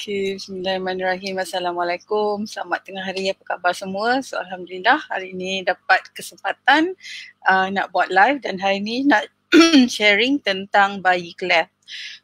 Okay, Bismillahirrahmanirrahim. Assalamualaikum. Selamat tengah hari. Apa khabar semua? So, Alhamdulillah hari ini dapat kesempatan uh, nak buat live dan hari ini nak sharing tentang bayi klef.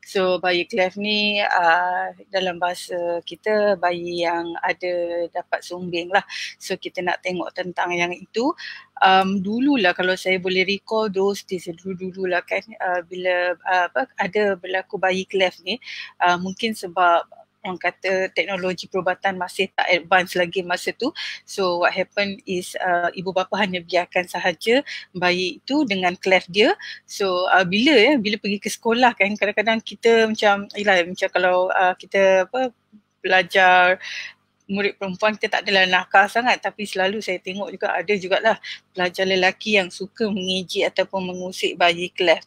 So, bayi klef ni uh, dalam bahasa kita bayi yang ada dapat sumbing lah. So, kita nak tengok tentang yang itu. Um, lah kalau saya boleh recall those days dulu lah kan uh, bila uh, apa, ada berlaku bayi klef ni uh, mungkin sebab orang kata teknologi perubatan masih tak advance lagi masa tu so what happen is uh, ibu bapa hanya biarkan sahaja bayi itu dengan klef dia so uh, bila ya eh, bila pergi ke sekolah kan kadang-kadang kita macam ialah macam kalau uh, kita apa belajar murid perempuan kita tak adalah nakal sangat tapi selalu saya tengok juga ada jugalah pelajar lelaki yang suka mengijik ataupun mengusik bayi kelas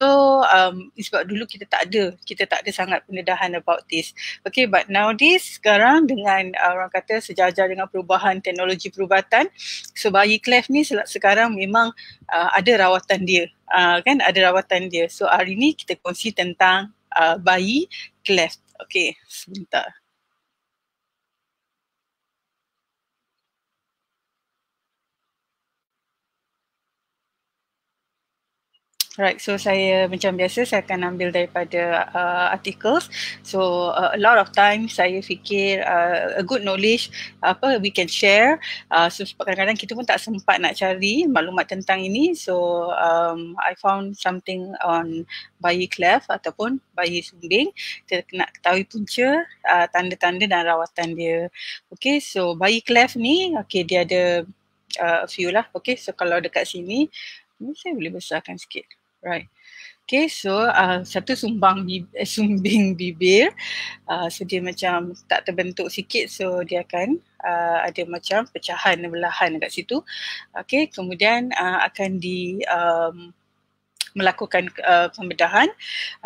um, sebab dulu kita tak ada kita tak ada sangat pendedahan about this okay but now this sekarang dengan uh, orang kata sejajar dengan perubahan teknologi perubatan so bayi cleft ni sekarang memang uh, ada rawatan dia uh, kan ada rawatan dia so hari ni kita kongsi tentang uh, bayi cleft okay sebentar Right, so saya macam biasa saya akan ambil daripada uh, articles. So uh, a lot of time saya fikir uh, a good knowledge apa we can share. Uh, so kadang-kadang kita pun tak sempat nak cari maklumat tentang ini. So um, I found something on bayi clef ataupun bayi sumbing. Kita kena ketahui punca, uh, tanda-tanda dan rawatan dia. Okay, so bayi clef ni, okay dia ada uh, a few lah. Okay, so kalau dekat sini, ini hmm, saya boleh besarkan sikit right Okay, so uh, satu sumbang bibir, eh, sumbing bibir. Uh, so dia macam tak terbentuk sikit. So dia akan uh, ada macam pecahan, belahan dekat situ. Okay, kemudian uh, akan di um, melakukan uh, pembedahan.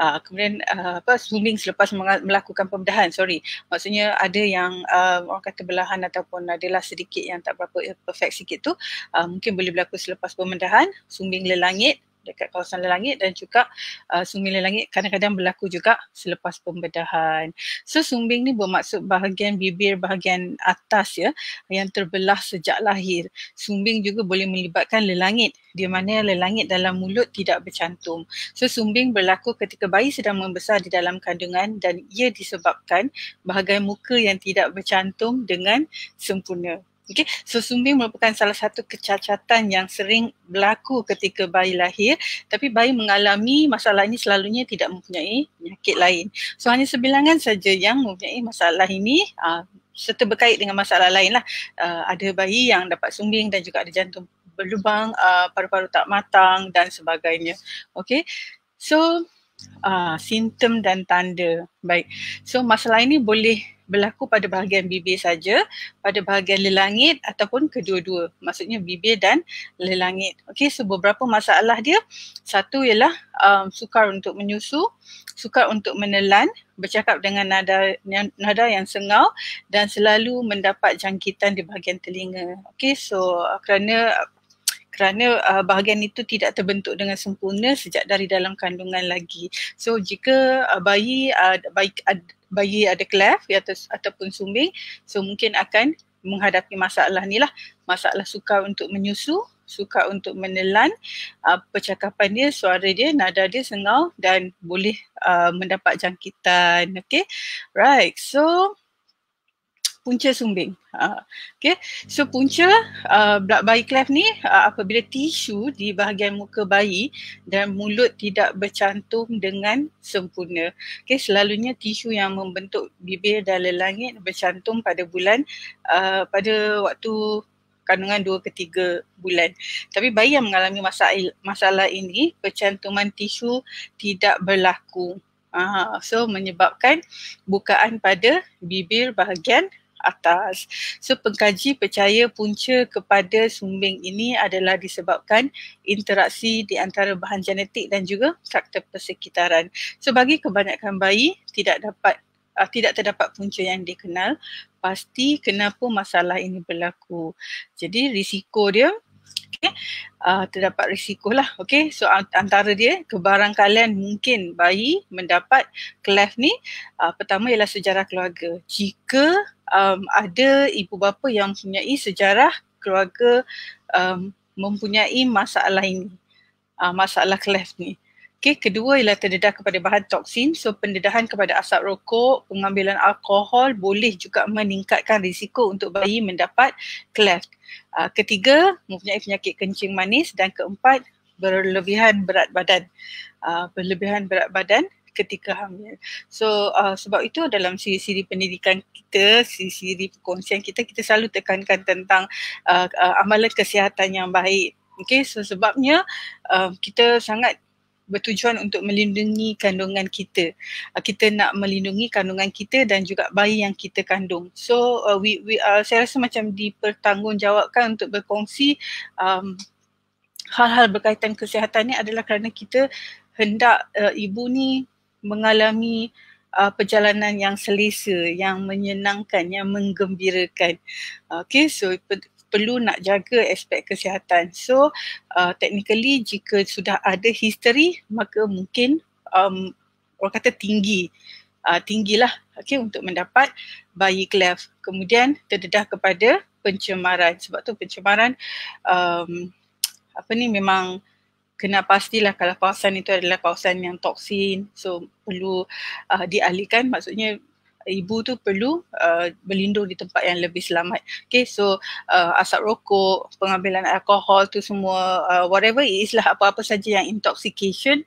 Uh, kemudian uh, apa sumbing selepas melakukan pembedahan. Sorry. Maksudnya ada yang uh, orang kata belahan ataupun adalah sedikit yang tak berapa eh, perfect sikit tu. Uh, mungkin boleh berlaku selepas pembedahan. Sumbing lelangit dekat kawasan lelangit dan juga uh, sumbing langit kadang-kadang berlaku juga selepas pembedahan. So sumbing ni bermaksud bahagian bibir bahagian atas ya yang terbelah sejak lahir. Sumbing juga boleh melibatkan lelangit di mana lelangit dalam mulut tidak bercantum. So sumbing berlaku ketika bayi sedang membesar di dalam kandungan dan ia disebabkan bahagian muka yang tidak bercantum dengan sempurna. Okey, so sumbing merupakan salah satu kecacatan yang sering berlaku ketika bayi lahir tapi bayi mengalami masalah ini selalunya tidak mempunyai penyakit lain. So hanya sebilangan saja yang mempunyai masalah ini uh, serta berkait dengan masalah lain lah. Uh, ada bayi yang dapat sumbing dan juga ada jantung berlubang, uh, paru-paru tak matang dan sebagainya. Okey, so uh, simptom dan tanda. Baik. So masalah ini boleh berlaku pada bahagian bibir saja, pada bahagian lelangit ataupun kedua-dua. Maksudnya bibir dan lelangit. Okey, so beberapa masalah dia. Satu ialah um, sukar untuk menyusu, sukar untuk menelan, bercakap dengan nada nada yang sengau dan selalu mendapat jangkitan di bahagian telinga. Okey, so kerana kerana uh, bahagian itu tidak terbentuk dengan sempurna sejak dari dalam kandungan lagi. So jika uh, bayi uh, baik ad, bayi ada cleft ya, atau ataupun sumbing, so mungkin akan menghadapi masalah ni lah. Masalah suka untuk menyusu, suka untuk menelan, uh, percakapan dia, suara dia, nada dia sengau dan boleh uh, mendapat jangkitan. Okay, right. So punca sumbing. Uh, ha. okay. So punca uh, blood bayi cleft ni uh, apabila tisu di bahagian muka bayi dan mulut tidak bercantum dengan sempurna. Okay. Selalunya tisu yang membentuk bibir dan lelangit bercantum pada bulan uh, pada waktu kandungan dua ke 3 bulan. Tapi bayi yang mengalami masalah, masalah ini, percantuman tisu tidak berlaku. Uh, so menyebabkan bukaan pada bibir bahagian atas. So pengkaji percaya punca kepada sumbing ini adalah disebabkan interaksi di antara bahan genetik dan juga faktor persekitaran. Sebagai so, kebanyakan bayi tidak dapat uh, tidak terdapat punca yang dikenal pasti kenapa masalah ini berlaku. Jadi risiko dia okay, uh, ah, terdapat risiko lah. Okay, so antara dia kebarangkalian mungkin bayi mendapat kelef ni uh, pertama ialah sejarah keluarga. Jika um, ada ibu bapa yang mempunyai sejarah keluarga um, mempunyai masalah ini, uh, masalah kelef ni. Okey, kedua ialah terdedah kepada bahan toksin. So, pendedahan kepada asap rokok, pengambilan alkohol boleh juga meningkatkan risiko untuk bayi mendapat cleft. Uh, ketiga, mempunyai penyakit kencing manis. Dan keempat, berlebihan berat badan. Uh, berlebihan berat badan ketika hamil. So uh, sebab itu dalam siri-siri pendidikan kita, siri-siri perkongsian kita, kita selalu tekankan tentang uh, uh, amalan kesihatan yang baik. Okay, so sebabnya uh, kita sangat bertujuan untuk melindungi kandungan kita. Uh, kita nak melindungi kandungan kita dan juga bayi yang kita kandung. So uh, we we uh, saya rasa macam dipertanggungjawabkan untuk berkongsi um, hal-hal berkaitan kesihatan ni adalah kerana kita hendak uh, ibu ni mengalami uh, perjalanan yang selesa, yang menyenangkan, yang menggembirakan. Okay, so perlu nak jaga aspek kesihatan. So uh, technically jika sudah ada history maka mungkin um, orang kata tinggi. Uh, tinggilah okay, untuk mendapat bayi klef. Kemudian terdedah kepada pencemaran. Sebab tu pencemaran um, apa ni memang kena pastilah kalau kawasan itu adalah kawasan yang toksin so perlu uh, dialihkan maksudnya ibu tu perlu uh, berlindung di tempat yang lebih selamat. Okay, so uh, asap rokok, pengambilan alkohol tu semua, uh, whatever it is lah, apa-apa saja yang intoxication.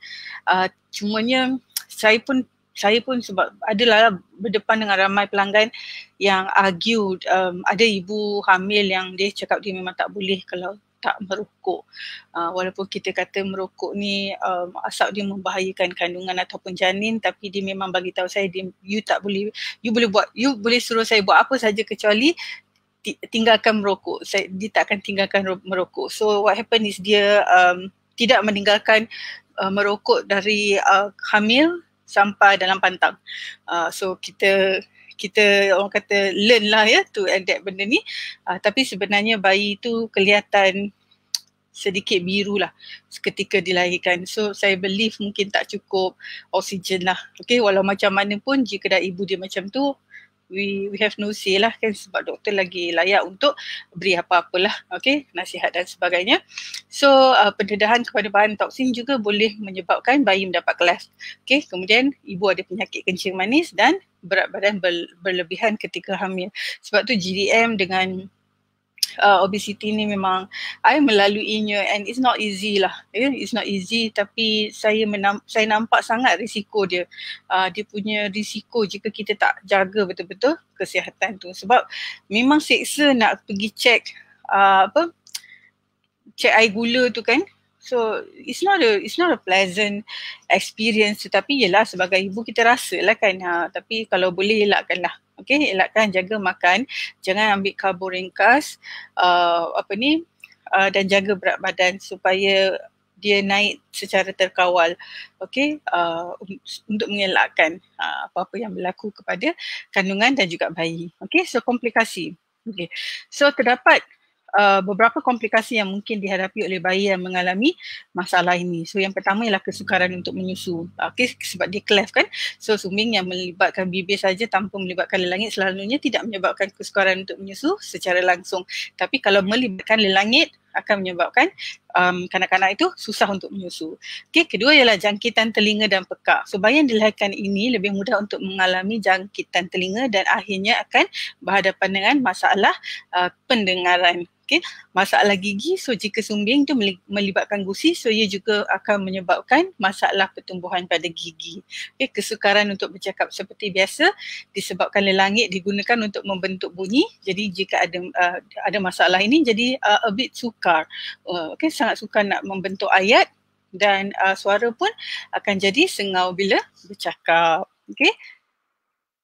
Uh, cumanya saya pun saya pun sebab adalah berdepan dengan ramai pelanggan yang argue um, ada ibu hamil yang dia cakap dia memang tak boleh kalau tak merokok. Uh, walaupun kita kata merokok ni um, asap dia membahayakan kandungan ataupun janin tapi dia memang bagi tahu saya dia, you tak boleh you boleh buat you boleh suruh saya buat apa saja kecuali tinggalkan merokok. Saya dia tak akan tinggalkan merokok. So what happen is dia um, tidak meninggalkan uh, merokok dari uh, hamil sampai dalam pantang. Uh, so kita kita orang kata learn lah ya to adapt benda ni uh, tapi sebenarnya bayi tu kelihatan sedikit biru lah ketika dilahirkan. So saya believe mungkin tak cukup oksigen lah. Okay, walau macam mana pun jika dah ibu dia macam tu, we we have no say lah kan sebab doktor lagi layak untuk beri apa-apalah okey nasihat dan sebagainya so uh, pendedahan kepada bahan toksin juga boleh menyebabkan bayi mendapat kelas okey kemudian ibu ada penyakit kencing manis dan berat badan berlebihan ketika hamil sebab tu GDM dengan uh, obesity ni memang I melaluinya and it's not easy lah. Yeah? It's not easy tapi saya menam- saya nampak sangat risiko dia. Uh, dia punya risiko jika kita tak jaga betul-betul kesihatan tu. Sebab memang seksa nak pergi check uh, apa? Check air gula tu kan. So it's not a it's not a pleasant experience tetapi yelah sebagai ibu kita rasa lah kan. Ha, tapi kalau boleh lah. Okay, elakkan jaga makan, jangan ambil karbo ringkas, uh, apa ni, uh, dan jaga berat badan supaya dia naik secara terkawal Okay, uh, um, untuk mengelakkan uh, apa-apa yang berlaku kepada kandungan dan juga bayi Okay, so komplikasi Okay, so terdapat Uh, beberapa komplikasi yang mungkin dihadapi oleh bayi yang mengalami masalah ini. So yang pertama ialah kesukaran untuk menyusu. Okey sebab dia cleft kan. So suming yang melibatkan bibir saja tanpa melibatkan lelangit selalunya tidak menyebabkan kesukaran untuk menyusu secara langsung. Tapi kalau melibatkan lelangit akan menyebabkan um, kanak-kanak itu susah untuk menyusu. Okey, kedua ialah jangkitan telinga dan pekak. So bayi yang dilahirkan ini lebih mudah untuk mengalami jangkitan telinga dan akhirnya akan berhadapan dengan masalah uh, pendengaran. Okay. Masalah gigi, so jika sumbing itu melibatkan gusi, so ia juga akan menyebabkan masalah pertumbuhan pada gigi. Okay. Kesukaran untuk bercakap seperti biasa disebabkan lelangit digunakan untuk membentuk bunyi. Jadi jika ada uh, ada masalah ini, jadi uh, a bit sukar sukar. Uh, eh, okay, sangat sukar nak membentuk ayat dan uh, suara pun akan jadi sengau bila bercakap. Okay.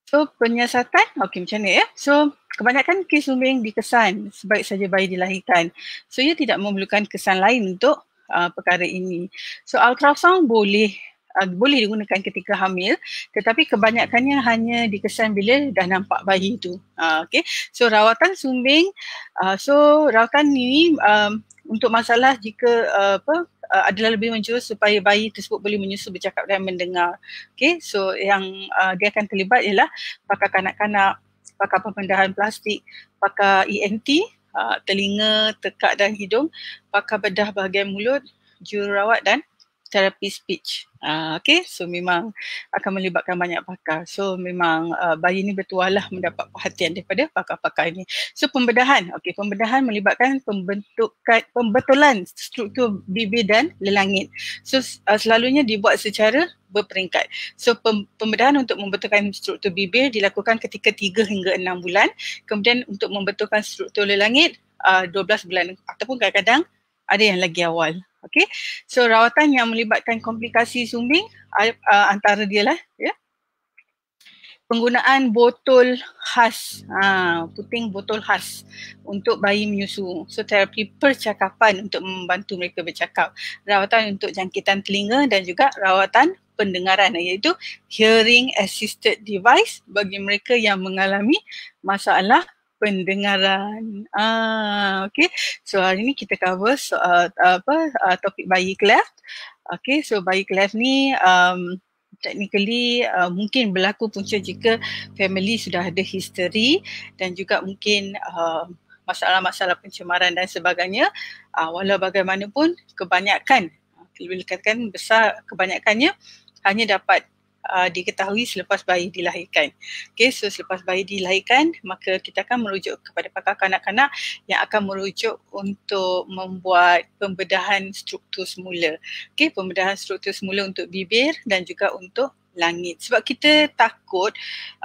So penyiasatan, okay macam ni ya. So kebanyakan kes lumbing dikesan sebaik saja bayi dilahirkan. So ia tidak memerlukan kesan lain untuk uh, perkara ini. So ultrasound boleh uh, boleh digunakan ketika hamil tetapi kebanyakannya hanya dikesan bila dah nampak bayi itu uh, ah, okey so rawatan sumbing uh, so rawatan ni um, untuk masalah jika uh, apa uh, adalah lebih menjurus supaya bayi tersebut boleh menyusu bercakap dan mendengar Okay, so yang uh, dia akan terlibat ialah pakar kanak-kanak pakar pembendahan plastik pakar ENT uh, telinga tekak dan hidung pakar bedah bahagian mulut jururawat dan terapi speech. Uh, okay, so memang akan melibatkan banyak pakar. So memang uh, bayi ni bertualah mendapat perhatian daripada pakar-pakar ini. So pembedahan. Okay, pembedahan melibatkan pembentukan, pembetulan struktur bibir dan lelangit. So uh, selalunya dibuat secara berperingkat. So pem- pembedahan untuk membetulkan struktur bibir dilakukan ketika 3 hingga 6 bulan. Kemudian untuk membetulkan struktur lelangit uh, 12 bulan ataupun kadang-kadang ada yang lagi awal. Okay, So rawatan yang melibatkan komplikasi sumbing uh, uh, antara dia lah Yeah. Penggunaan botol khas, ha, puting botol khas untuk bayi menyusu. So terapi percakapan untuk membantu mereka bercakap. Rawatan untuk jangkitan telinga dan juga rawatan pendengaran iaitu hearing assisted device bagi mereka yang mengalami masalah pendengaran. Ah, okay. So hari ni kita cover so, uh, apa uh, topik bayi cleft. Okay, so bayi cleft ni um, technically uh, mungkin berlaku punca jika family sudah ada history dan juga mungkin uh, masalah-masalah pencemaran dan sebagainya. Uh, walau bagaimanapun kebanyakan, boleh dikatakan besar kebanyakannya hanya dapat uh, diketahui selepas bayi dilahirkan. Okay, so selepas bayi dilahirkan, maka kita akan merujuk kepada pakar kanak-kanak yang akan merujuk untuk membuat pembedahan struktur semula. Okay, pembedahan struktur semula untuk bibir dan juga untuk langit. Sebab kita takut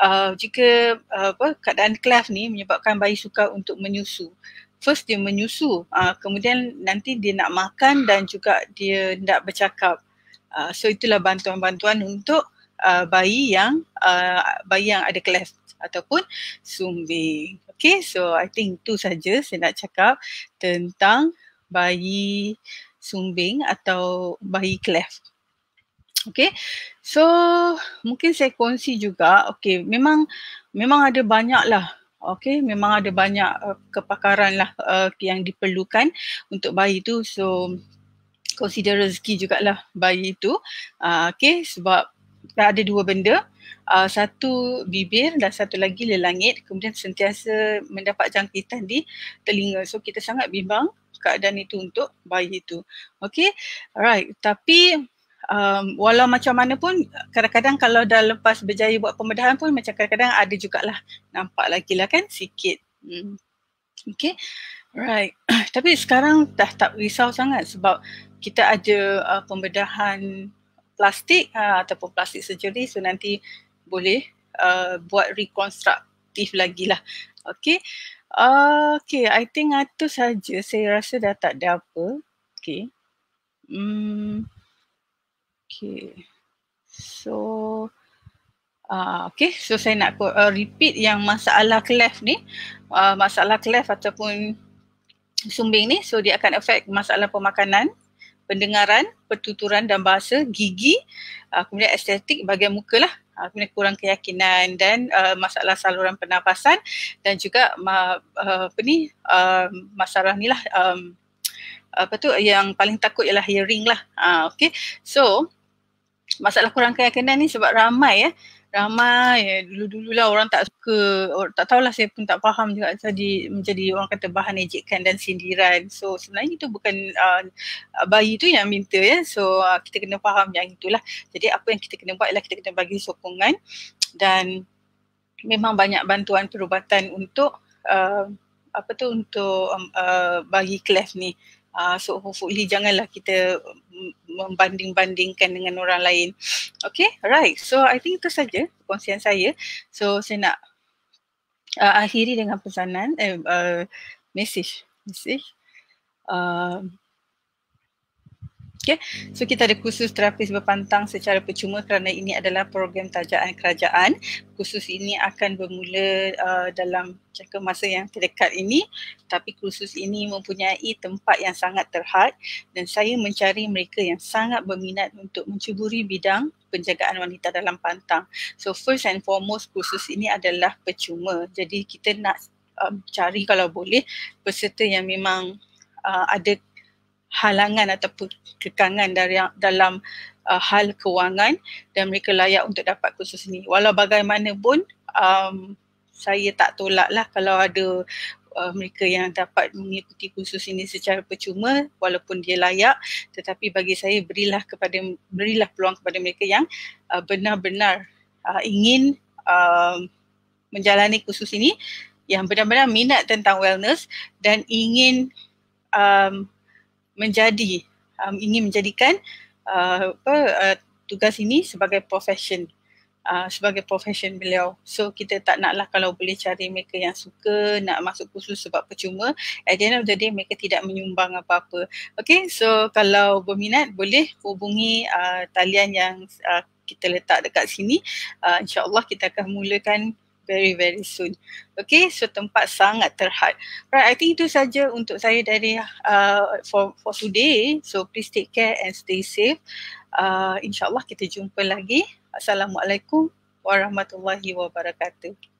uh, jika uh, apa, keadaan klef ni menyebabkan bayi suka untuk menyusu. First dia menyusu, uh, kemudian nanti dia nak makan dan juga dia nak bercakap. Uh, so itulah bantuan-bantuan untuk uh, bayi yang uh, bayi yang ada cleft ataupun sumbing. Okay, so I think itu saja saya nak cakap tentang bayi sumbing atau bayi cleft. Okay, so mungkin saya kongsi juga. Okay, memang memang ada banyak lah. Okay, memang ada banyak uh, kepakaran lah uh, yang diperlukan untuk bayi tu. So consider rezeki jugalah bayi tu. Uh, okay, sebab ada dua benda uh, satu bibir dan satu lagi lelangit kemudian sentiasa mendapat jangkitan di telinga so kita sangat bimbang keadaan itu untuk bayi itu Okay, alright tapi um, walau macam mana pun kadang-kadang kalau dah lepas berjaya buat pembedahan pun macam kadang-kadang ada juga lah nampak lagi lah kan sikit hmm. okey Right. Tapi sekarang dah tak risau sangat sebab kita ada uh, pembedahan plastik ha, ataupun plastik surgery so nanti boleh uh, buat rekonstruktif lagi lah. Okay. Uh, okay, I think itu saja. Saya rasa dah tak ada apa. Okay. Hmm. Okay. So, Uh, okay, so saya nak uh, repeat yang masalah cleft ni, uh, masalah cleft ataupun sumbing ni, so dia akan affect masalah pemakanan, pendengaran, pertuturan dan bahasa, gigi, uh, kemudian estetik bagian muka lah. Uh, kemudian kurang keyakinan dan uh, masalah saluran pernafasan dan juga ma- uh, apa ni uh, masalah ni lah um, apa tu yang paling takut ialah hearing lah. Uh, okay. So masalah kurang keyakinan ni sebab ramai ya eh, ramai ya dulu-dululah orang tak suka or, tak tahulah saya pun tak faham juga jadi menjadi orang kata bahan ejekan dan sindiran so sebenarnya itu bukan uh, uh, bayi tu yang minta ya so uh, kita kena faham yang itulah jadi apa yang kita kena buat ialah kita kena bagi sokongan dan memang banyak bantuan perubatan untuk uh, apa tu untuk um, uh, bagi kelas ni uh, so hopefully janganlah kita mm, membanding-bandingkan dengan orang lain okay right so i think itu saja konsian saya so saya nak uh, akhiri dengan pesanan eh uh, message message uh, Okay. So kita ada khusus terapis berpantang secara percuma kerana ini adalah program tajaan kerajaan. Khusus ini akan bermula uh, dalam jangka masa yang terdekat ini. Tapi khusus ini mempunyai tempat yang sangat terhad dan saya mencari mereka yang sangat berminat untuk mencuburi bidang penjagaan wanita dalam pantang. So first and foremost khusus ini adalah percuma. Jadi kita nak um, cari kalau boleh peserta yang memang uh, ada halangan ataupun kekangan dari dalam uh, hal kewangan dan mereka layak untuk dapat kursus ini. Walau bagaimanapun um, saya tak tolaklah kalau ada uh, mereka yang dapat mengikuti kursus ini secara percuma walaupun dia layak tetapi bagi saya berilah kepada berilah peluang kepada mereka yang uh, benar-benar uh, ingin um, menjalani kursus ini yang benar-benar minat tentang wellness dan ingin um, menjadi um, ingin menjadikan uh, uh, tugas ini sebagai profession uh, sebagai profession beliau so kita tak naklah kalau boleh cari mereka yang suka nak masuk khusus sebab percuma at the end of the day mereka tidak menyumbang apa-apa okay so kalau berminat boleh hubungi uh, talian yang uh, kita letak dekat sini uh, insyaAllah kita akan mulakan very very soon. Okay, so tempat sangat terhad. Right, I think itu saja untuk saya dari uh, for for today. So please take care and stay safe. Uh, InsyaAllah kita jumpa lagi. Assalamualaikum warahmatullahi wabarakatuh.